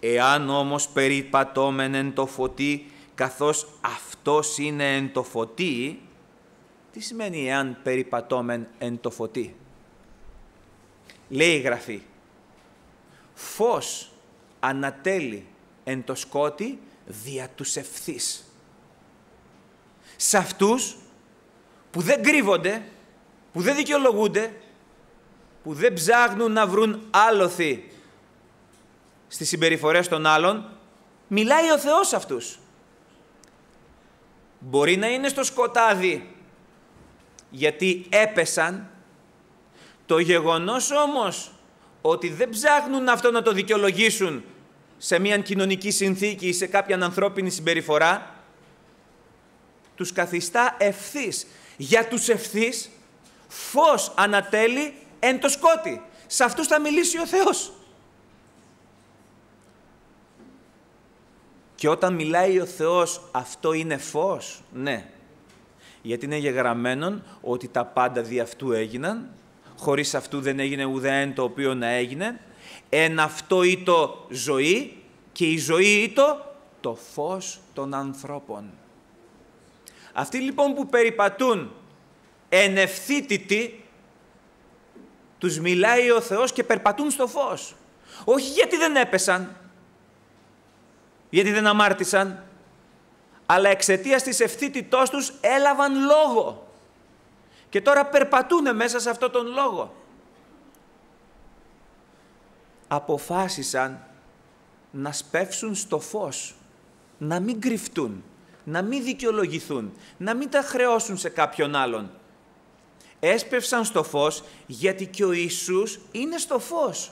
Εάν όμως περιπατώμεν εν το φωτί, καθώς αυτός είναι εν το φωτί, τι σημαίνει εάν περιπατώμεν εν το φωτί. Λέει η Γραφή, φως ανατέλει εν το σκότι δια τους ευθύς. Σε αυτούς που δεν κρύβονται, που δεν δικαιολογούνται, που δεν ψάχνουν να βρουν άλοθη στις συμπεριφορές των άλλων, μιλάει ο Θεός σε αυτούς. Μπορεί να είναι στο σκοτάδι, γιατί έπεσαν. Το γεγονός όμως ότι δεν ψάχνουν αυτό να το δικαιολογήσουν σε μια κοινωνική συνθήκη ή σε κάποια ανθρώπινη συμπεριφορά, τους καθιστά ευθύς. Για τους ευθύς φως ανατέλει εν το σκότι. Σε αυτούς θα μιλήσει ο Θεός. Και όταν μιλάει ο Θεός, αυτό είναι φως. Ναι. Γιατί είναι γεγραμμένον ότι τα πάντα δι' αυτού έγιναν, χωρίς αυτού δεν έγινε ουδέν το οποίο να έγινε, εν αυτό ήτο ζωή και η ζωή ήτο το φως των ανθρώπων. Αυτοί λοιπόν που περιπατούν εν ευθύτητη, τους μιλάει ο Θεός και περπατούν στο φως. Όχι γιατί δεν έπεσαν, γιατί δεν αμάρτησαν, αλλά εξαιτίας της ευθύτητός τους έλαβαν λόγο. Και τώρα περπατούν μέσα σε αυτόν τον λόγο. Αποφάσισαν να σπεύσουν στο φως, να μην κρυφτούν, να μην δικαιολογηθούν, να μην τα χρεώσουν σε κάποιον άλλον. Έσπευσαν στο φως γιατί και ο Ιησούς είναι στο φως.